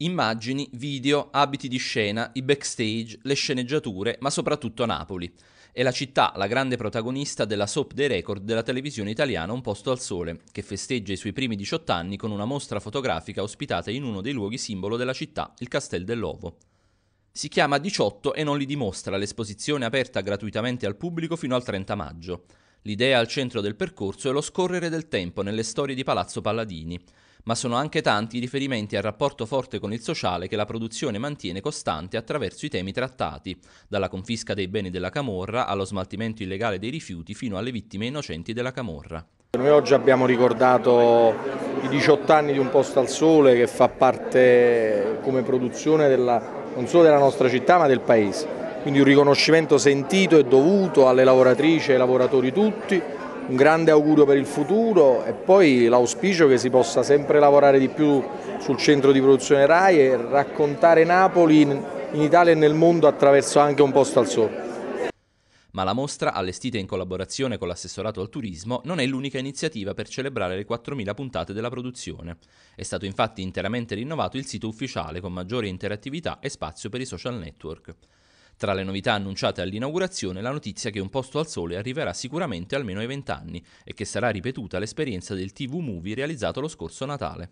Immagini, video, abiti di scena, i backstage, le sceneggiature, ma soprattutto Napoli. È la città la grande protagonista della Soap dei Record della televisione italiana Un posto al sole, che festeggia i suoi primi 18 anni con una mostra fotografica ospitata in uno dei luoghi simbolo della città, il Castel dell'Ovo. Si chiama 18 e non li dimostra l'esposizione aperta gratuitamente al pubblico fino al 30 maggio. L'idea al centro del percorso è lo scorrere del tempo nelle storie di Palazzo Palladini, ma sono anche tanti i riferimenti al rapporto forte con il sociale che la produzione mantiene costante attraverso i temi trattati, dalla confisca dei beni della Camorra allo smaltimento illegale dei rifiuti fino alle vittime innocenti della Camorra. Noi oggi abbiamo ricordato i 18 anni di Un posto al sole che fa parte come produzione della, non solo della nostra città ma del Paese quindi un riconoscimento sentito e dovuto alle lavoratrici e ai lavoratori tutti, un grande augurio per il futuro e poi l'auspicio che si possa sempre lavorare di più sul centro di produzione RAI e raccontare Napoli in Italia e nel mondo attraverso anche un posto al sole ma la mostra, allestita in collaborazione con l'assessorato al turismo, non è l'unica iniziativa per celebrare le 4.000 puntate della produzione. È stato infatti interamente rinnovato il sito ufficiale con maggiore interattività e spazio per i social network. Tra le novità annunciate all'inaugurazione la notizia che un posto al sole arriverà sicuramente almeno ai vent'anni e che sarà ripetuta l'esperienza del TV Movie realizzato lo scorso Natale.